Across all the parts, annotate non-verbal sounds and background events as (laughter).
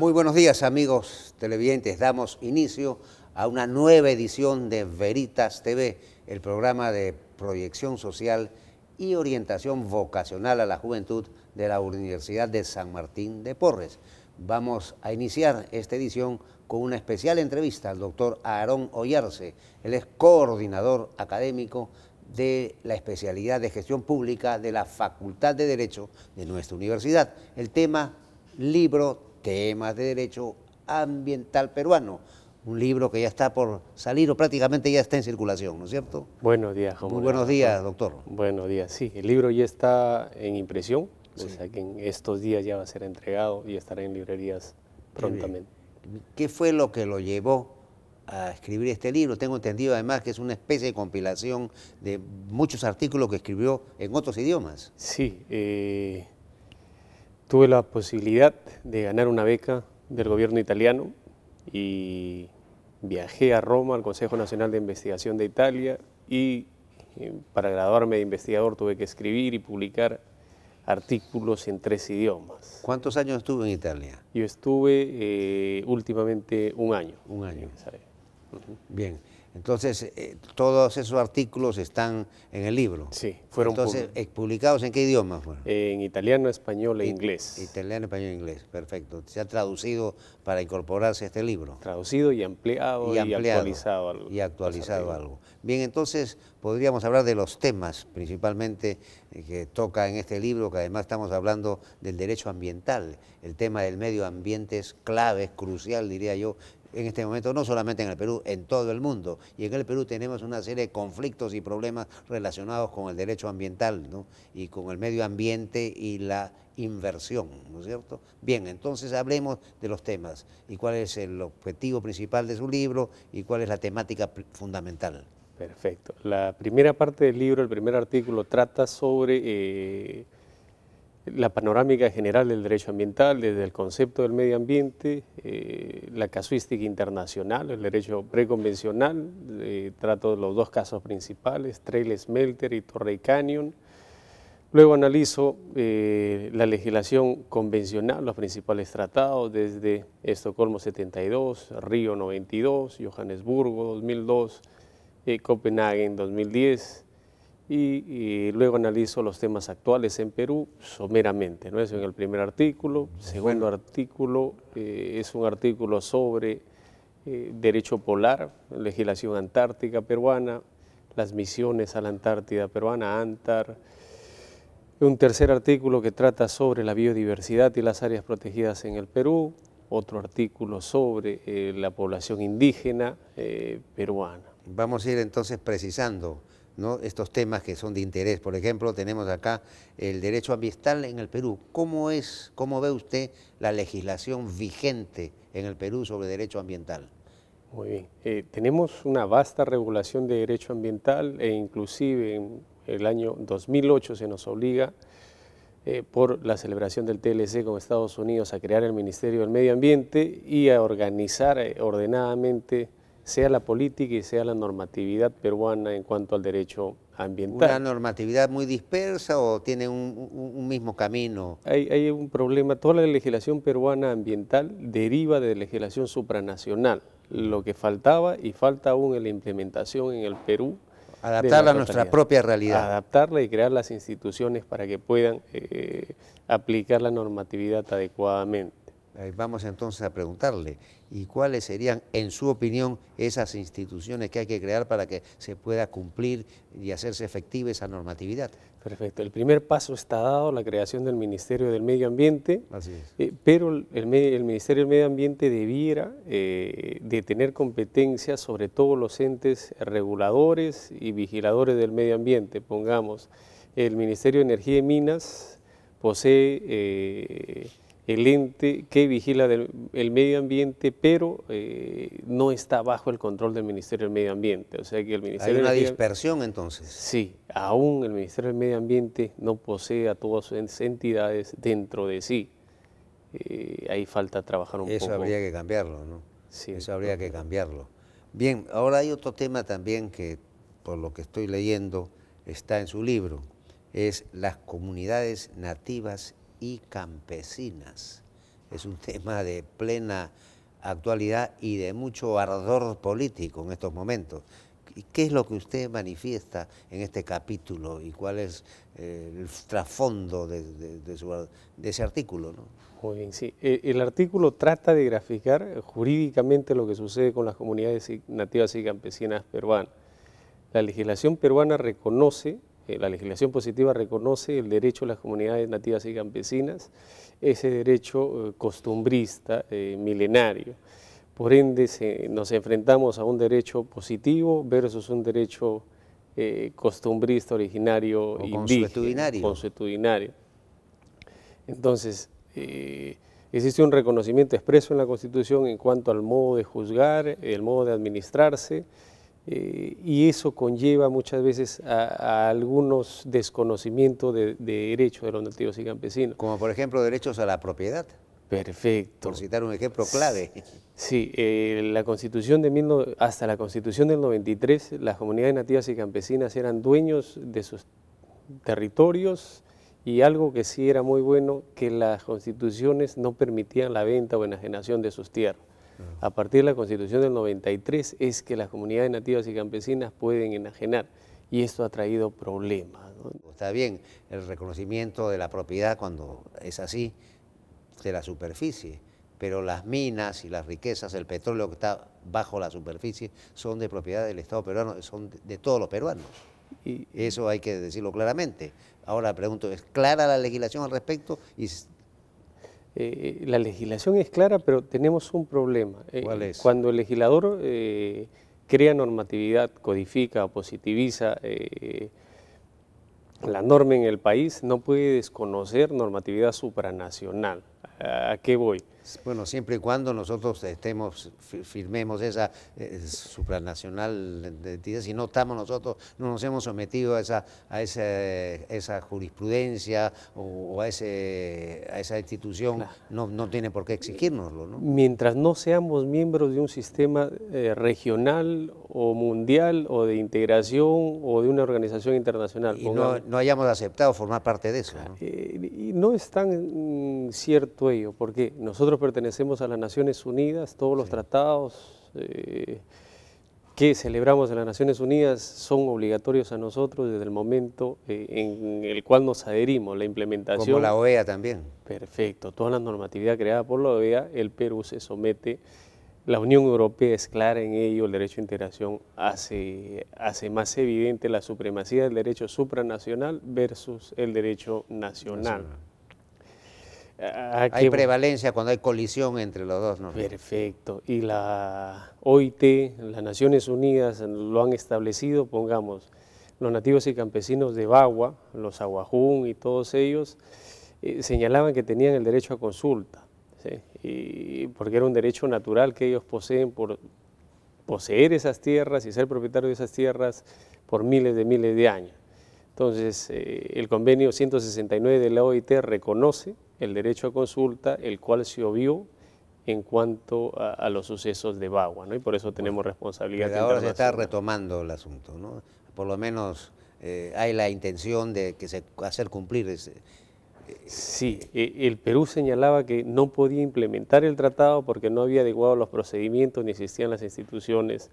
Muy buenos días amigos televidentes, damos inicio a una nueva edición de Veritas TV, el programa de proyección social y orientación vocacional a la juventud de la Universidad de San Martín de Porres. Vamos a iniciar esta edición con una especial entrevista al doctor Aarón Ollarse. Él es coordinador académico de la especialidad de gestión pública de la Facultad de Derecho de nuestra universidad. El tema libro temas de derecho ambiental peruano. Un libro que ya está por salir o prácticamente ya está en circulación, ¿no es cierto? Buenos días, Juan. Muy buenos días, doctor. Buenos días, sí. El libro ya está en impresión, o sea que en estos días ya va a ser entregado y estará en librerías prontamente. ¿Qué fue lo que lo llevó a escribir este libro. Tengo entendido además que es una especie de compilación de muchos artículos que escribió en otros idiomas. Sí, eh, Tuve la posibilidad de ganar una beca del gobierno italiano y viajé a Roma al Consejo Nacional de Investigación de Italia y eh, para graduarme de investigador tuve que escribir y publicar artículos en tres idiomas. ¿Cuántos años estuve en Italia? Yo estuve eh, últimamente un año. Un año. Bien. Entonces, eh, todos esos artículos están en el libro. Sí, fueron Entonces, eh, publicados en qué idioma fueron? En italiano, español e inglés. Italiano, español e inglés, perfecto. Se ha traducido para incorporarse a este libro. Traducido y ampliado y, y actualizado algo. Y actualizado algo. Bien, entonces podríamos hablar de los temas principalmente eh, que toca en este libro, que además estamos hablando del derecho ambiental. El tema del medio ambiente es clave, es crucial, diría yo, en este momento, no solamente en el Perú, en todo el mundo. Y en el Perú tenemos una serie de conflictos y problemas relacionados con el derecho ambiental ¿no? y con el medio ambiente y la inversión, ¿no es cierto? Bien, entonces hablemos de los temas y cuál es el objetivo principal de su libro y cuál es la temática fundamental. Perfecto. La primera parte del libro, el primer artículo, trata sobre... Eh, la panorámica general del derecho ambiental, desde el concepto del medio ambiente, eh, la casuística internacional, el derecho preconvencional, eh, trato de los dos casos principales, Trail Smelter y Torrey Canyon. Luego analizo eh, la legislación convencional, los principales tratados, desde Estocolmo 72, Río 92, Johannesburgo 2002, Copenhague 2010, y, luego analizo los temas actuales en Perú someramente. ¿no? Eso en el primer artículo. Segundo artículo eh, es un artículo sobre eh, derecho polar, legislación antártica peruana, las misiones a la Antártida peruana, ANTAR. Un tercer artículo que trata sobre la biodiversidad y las áreas protegidas en el Perú. Otro artículo sobre eh, la población indígena peruana. Vamos a ir entonces precisando estos temas que son de interés. Por ejemplo, tenemos acá el derecho ambiental en el Perú. ¿Cómo es, cómo ve usted la legislación vigente en el Perú sobre derecho ambiental? Muy bien. Eh, tenemos una vasta regulación de derecho ambiental e inclusive en el año 2008 se nos obliga eh, por la celebración del TLC con Estados Unidos a crear el Ministerio del Medio Ambiente y a organizar eh, ordenadamente sea la política y sea la normatividad peruana en cuanto al derecho ambiental. ¿Una normatividad muy dispersa o tiene un, mismo camino? Hay, un problema, toda la legislación peruana ambiental deriva de legislación supranacional, lo que faltaba y falta aún en la implementación en el Perú. Adaptarla a nuestra propia realidad. Adaptarla y crear las instituciones para que puedan eh, aplicar la normatividad adecuadamente. Vamos entonces a preguntarle, ¿y cuáles serían, en su opinión, esas instituciones que hay que crear para que se pueda cumplir y hacerse efectiva esa normatividad? Perfecto. El primer paso está dado, la creación del Ministerio del Medio Ambiente, Así es. Eh, pero el, Ministerio del Medio Ambiente debiera eh, de tener competencia sobre todos los entes reguladores y vigiladores del medio ambiente. Pongamos, el Ministerio de Energía y Minas posee... Eh, el ente que vigila del, el medio ambiente, pero eh, no está bajo el control del Ministerio del Medio Ambiente. O sea que el Hay una dispersión entonces. Sí, aún el Ministerio del Medio Ambiente no posee a todas sus entidades dentro de sí. Eh, ahí falta trabajar un poco. Eso habría que cambiarlo, ¿no? Sí. Eso habría que cambiarlo. Bien, ahora hay otro tema también que, por lo que estoy leyendo, está en su libro, es las comunidades nativas y campesinas. Es un (laughs) tema de plena actualidad y de mucho ardor político en estos momentos. ¿Qué es lo que usted manifiesta en este capítulo y cuál es eh, el trasfondo de, ese artículo? Muy bien, sí. Eh, el artículo trata de graficar eh, jurídicamente lo que sucede con las comunidades nativas y campesinas peruanas. La legislación peruana reconoce eh, la legislación positiva reconoce el derecho de las comunidades nativas y campesinas, ese derecho eh, costumbrista, eh, milenario. Por ende, nos enfrentamos a un derecho positivo versus un derecho costumbrista, originario, y consuetudinario. Entonces, existe un reconocimiento expreso en la Constitución en cuanto al modo de juzgar, el modo de administrarse, eh, y eso conlleva muchas veces a, algunos desconocimientos de, derechos de los nativos y campesinos. Como por ejemplo derechos a la propiedad. Perfecto. Por citar un ejemplo clave. Sí, eh, la constitución de hasta la constitución del 93, las comunidades nativas y campesinas eran dueños de sus territorios y algo que sí era muy bueno, que las constituciones no permitían la venta o enajenación de sus tierras. A partir de la Constitución del 93 es que las comunidades nativas y campesinas pueden enajenar y esto ha traído problemas. Está bien el reconocimiento de la propiedad cuando es así, de la superficie, pero las minas y las riquezas, el petróleo que está bajo la superficie, son de propiedad del Estado peruano, son de todos los peruanos. Y eso hay que decirlo claramente. Ahora pregunto, ¿es clara la legislación al respecto y eh, eh, la legislación es clara, pero tenemos un problema. Eh, cuando el legislador crea normatividad, codifica, positiviza la norma en el país, no puede desconocer normatividad supranacional. ¿A qué voy? Bueno, siempre y cuando nosotros estemos, firmemos esa eh, supranacional de si no estamos nosotros, no nos hemos sometido a esa, a esa jurisprudencia o, a, ese, a, esa institución, no, no, tiene por qué exigirnoslo. Mientras no seamos miembros de un sistema eh, regional o mundial o de integración o de una organización internacional. Y no, hayamos aceptado formar parte de eso. Eh, y no están cierto ello, porque nosotros pertenecemos a las Naciones Unidas, todos los tratados eh, que celebramos en las Naciones Unidas son obligatorios a nosotros desde el momento eh, en el cual nos adherimos, la implementación. Como la OEA también. Perfecto, toda la normatividad creada por la OEA, el Perú se somete la Unión Europea es clara en ello, el derecho a integración hace, hace, más evidente la supremacía del derecho supranacional versus el derecho nacional. Ah, hay prevalencia cuando hay colisión entre los dos, ¿no? Perfecto. Y la OIT, las Naciones Unidas lo han establecido, pongamos, los nativos y campesinos de Bagua, los Aguajún y todos ellos, eh, señalaban que tenían el derecho a consulta, porque era un derecho natural que ellos poseen por poseer esas tierras y ser propietarios de esas tierras por miles de miles de años. Entonces, eh, el convenio 169 de la OIT reconoce el derecho a consulta, el cual se obvió en cuanto a, los sucesos de Bagua, ¿no? Y por eso tenemos responsabilidad. ahora se está retomando el asunto, ¿no? Por lo menos eh, hay la intención de que se hacer cumplir ese, eh, Sí, e, el Perú señalaba que no podía implementar el tratado porque no había adecuado los procedimientos ni existían las instituciones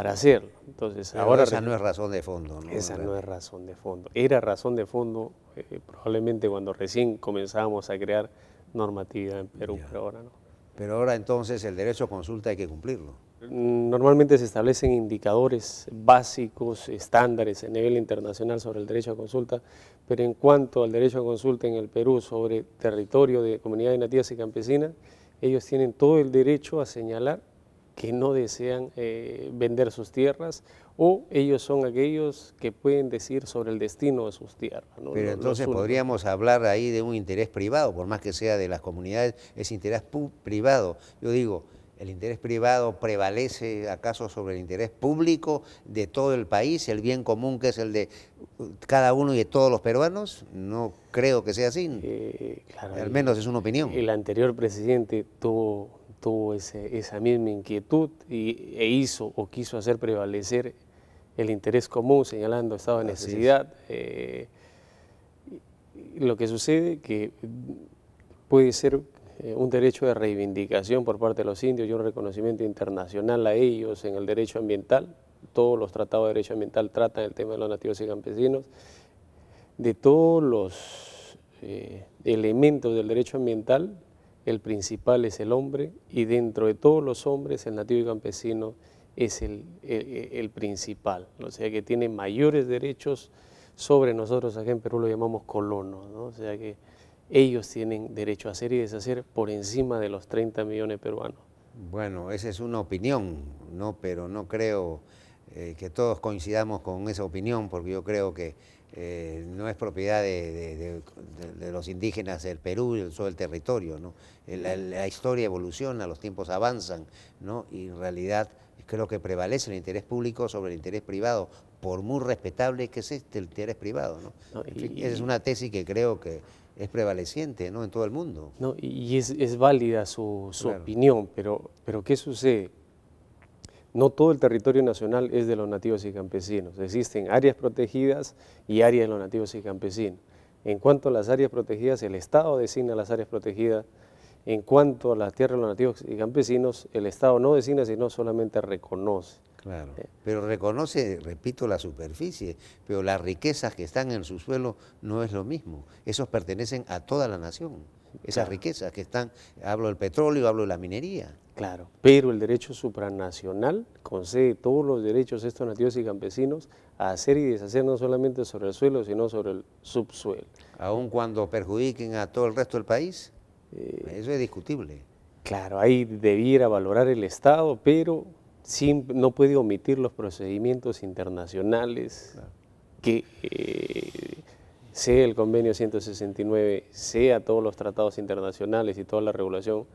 para hacerlo. Entonces, ahora esa no es razón de fondo. Esa no es razón de fondo. Era razón de fondo eh, probablemente cuando recién comenzábamos a crear normativa en Perú, pero ahora no. Pero ahora entonces el derecho a consulta hay que cumplirlo. Mm, normalmente se establecen indicadores básicos, estándares a nivel internacional sobre el derecho a consulta, pero en cuanto al derecho a consulta en el Perú sobre territorio de comunidades nativas y campesinas, ellos tienen todo el derecho a señalar que no desean eh, vender sus tierras o ellos son aquellos que pueden decir sobre el destino de sus tierras. Pero entonces podríamos hablar ahí de un interés privado, por más que sea de las comunidades, es interés privado. Yo digo, ¿El interés privado prevalece acaso sobre el interés público de todo el país, el bien común que es el de uh, cada uno y de todos los peruanos? No creo que sea así. Eh, Al menos es una opinión. El anterior presidente tuvo, tuvo esa misma inquietud y, e hizo o quiso hacer prevalecer el interés común, señalando estado de necesidad. Eh, lo que sucede que puede ser eh, un derecho de reivindicación por parte de los indios y un reconocimiento internacional a ellos en el derecho ambiental. Todos los tratados de derecho ambiental tratan el tema de los nativos y campesinos. De todos los eh, elementos del derecho ambiental, el principal es el hombre y dentro de todos los hombres el nativo y campesino es el, principal, o sea que tiene mayores derechos sobre nosotros, aquí en Perú lo llamamos colonos, o sea que ellos tienen derecho a hacer y deshacer por encima de los 30 millones peruanos. Bueno, esa es una opinión, ¿no? pero no creo eh, que todos coincidamos con esa opinión, porque yo creo que eh, no es propiedad de, los indígenas del Perú y todo el territorio. ¿no? La, historia evoluciona, los tiempos avanzan, ¿no? y en realidad creo que prevalece el interés público sobre el interés privado, por muy respetable que sea este el interés privado. esa es una tesis que creo que es prevaleciente ¿no? en todo el mundo. No, y es, válida su, opinión, pero, pero ¿qué sucede? No todo el territorio nacional es de los nativos y campesinos. Existen áreas protegidas y áreas de los nativos y campesinos. En cuanto a las áreas protegidas, el Estado designa las áreas protegidas en cuanto a las tierras de los nativos y campesinos, el Estado no designa, sino solamente reconoce. Claro, eh. pero reconoce, repito, la superficie, pero las riquezas que están en su suelo no es lo mismo. Esos pertenecen a toda la nación, esas riquezas que están, hablo del petróleo, hablo de la minería. Claro, pero el derecho supranacional concede todos los derechos a estos nativos y campesinos a hacer y deshacer no solamente sobre el suelo, sino sobre el subsuelo. Aun cuando perjudiquen a todo el resto del país. Eh, Eso es discutible. Claro, ahí debiera valorar el Estado, pero no puede omitir los procedimientos internacionales que eh, sea el convenio 169, sea todos los tratados internacionales y toda la regulación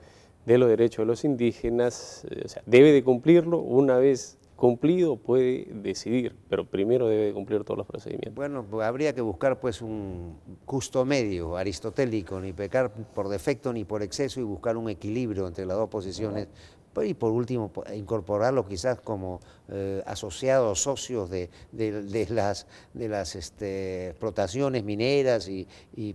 de los derechos de los indígenas, eh, debe de cumplirlo una vez cumplido puede decidir, pero primero debe cumplir todos los procedimientos. Bueno, habría que buscar pues un justo medio aristotélico, ni pecar por defecto ni por exceso y buscar un equilibrio entre las dos posiciones y por último, incorporarlo quizás como eh, asociados, socios de, las, de las este, explotaciones mineras y,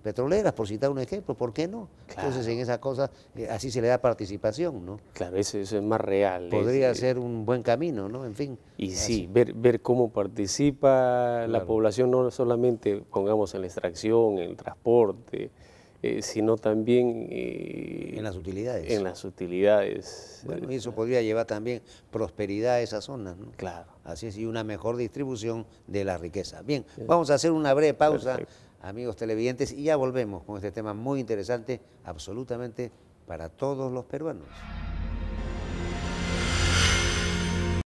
petroleras, por citar un ejemplo, ¿por qué no? Entonces en esa cosa, eh, así se le da participación, ¿no? Claro, eso, es más real. Podría ser un buen camino, ¿no? En fin. Y sí, ver, cómo participa la población, no solamente, pongamos, en la extracción, en el transporte, eh, sino también... Eh, en las utilidades. En las utilidades. Bueno, y eso podría llevar también prosperidad a esa zona, Claro. Así es, y una mejor distribución de la riqueza. Bien, vamos a hacer una breve pausa, amigos televidentes, y ya volvemos con este tema muy interesante, absolutamente para todos los peruanos.